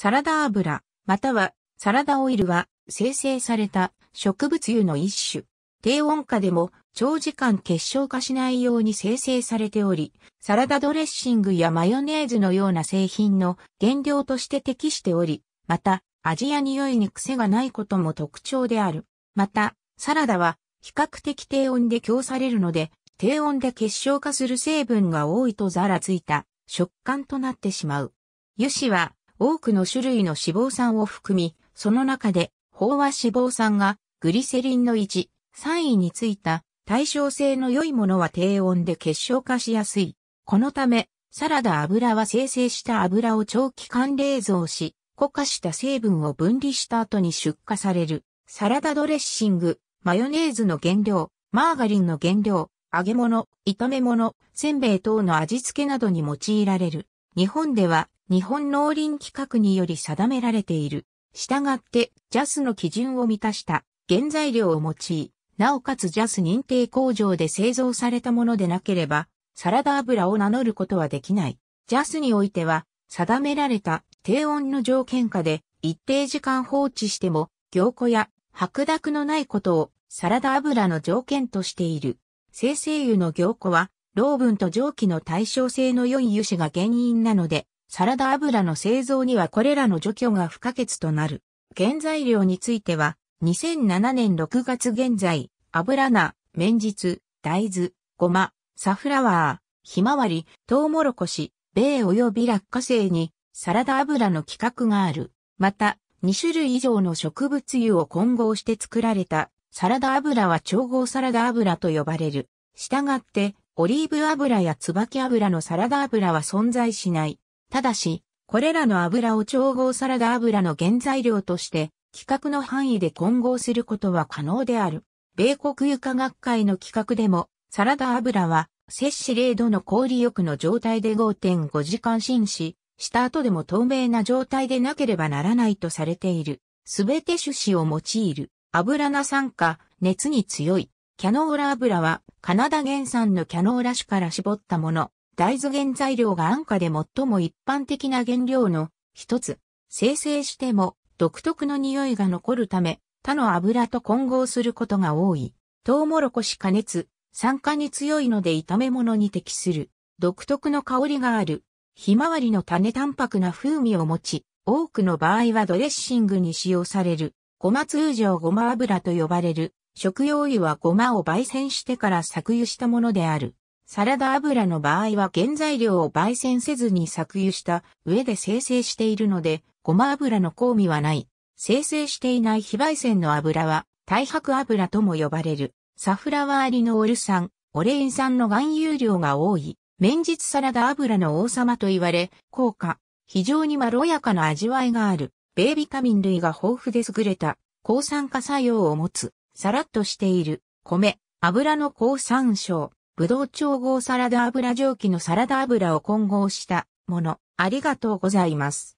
サラダ油、またはサラダオイルは生成された植物油の一種。低温下でも長時間結晶化しないように生成されており、サラダドレッシングやマヨネーズのような製品の原料として適しており、また味や匂いに癖がないことも特徴である。また、サラダは比較的低温で供されるので、低温で結晶化する成分が多いとざらついた食感となってしまう。油脂は多くの種類の脂肪酸を含み、その中で、飽和脂肪酸がグリセリンの1、3位についた対称性の良いものは低温で結晶化しやすい。このため、サラダ油は生成した油を長期間冷蔵し、固化した成分を分離した後に出荷される。サラダドレッシング、マヨネーズの原料、マーガリンの原料、揚げ物、炒め物、せんべい等の味付けなどに用いられる。日本では日本農林規格により定められている。したがって、JAS の基準を満たした原材料を用い、なおかつ JAS 認定工場で製造されたものでなければ、サラダ油を名乗ることはできない。JAS においては、定められた低温の条件下で一定時間放置しても、凝固や白濁のないことをサラダ油の条件としている。生成油の凝固は、老分と蒸気の対称性の良い油脂が原因なので、サラダ油の製造にはこれらの除去が不可欠となる。原材料については、2007年6月現在、油菜、綿実、大豆、ごま、サフラワー、ひまわり、トウモロコシ、米及び落花生にサラダ油の規格がある。また、2種類以上の植物油を混合して作られたサラダ油は調合サラダ油と呼ばれる。したがって、オリーブ油や椿油のサラダ油は存在しない。ただし、これらの油を調合サラダ油の原材料として、規格の範囲で混合することは可能である。米国油化学会の規格でも、サラダ油は、摂氏0度の氷浴の状態で5.5時間浸し、した後でも透明な状態でなければならないとされている。すべて種子を用いる。油な酸化、熱に強い。キャノーラ油は、カナダ原産のキャノーラ種から絞ったもの。大豆原材料が安価で最も一般的な原料の一つ。生成しても独特の匂いが残るため、他の油と混合することが多い。トウモロコシ加熱、酸化に強いので炒め物に適する。独特の香りがある。ひまわりの種淡白な風味を持ち、多くの場合はドレッシングに使用される。ごま通常ごま油と呼ばれる。食用油はごまを焙煎してから搾油したものである。サラダ油の場合は原材料を焙煎せずに搾油した上で生成しているので、ごま油の香味はない。生成していない非焙煎の油は、大白油とも呼ばれる。サフラワーリノール酸、オレイン酸の含有量が多い。綿日サラダ油の王様と言われ、効果。非常にまろやかな味わいがある。ベイビタミン類が豊富で優れた。抗酸化作用を持つ。サラッとしている。米、油の抗酸症。ブドウ調合サラダ油蒸気のサラダ油を混合したもの。ありがとうございます。